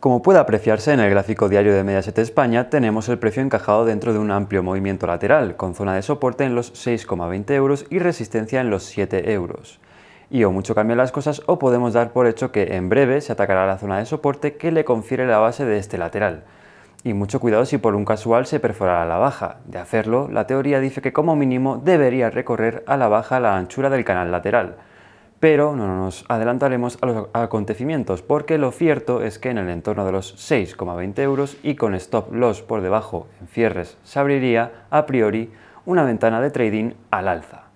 Como puede apreciarse en el gráfico diario de Mediaset España, tenemos el precio encajado dentro de un amplio movimiento lateral, con zona de soporte en los 6,20 euros y resistencia en los 7 euros. Y o mucho cambian las cosas o podemos dar por hecho que en breve se atacará la zona de soporte que le confiere la base de este lateral. Y mucho cuidado si por un casual se perforará la baja. De hacerlo, la teoría dice que como mínimo debería recorrer a la baja la anchura del canal lateral pero no nos adelantaremos a los acontecimientos, porque lo cierto es que en el entorno de los 6,20 euros y con stop loss por debajo en cierres se abriría, a priori, una ventana de trading al alza.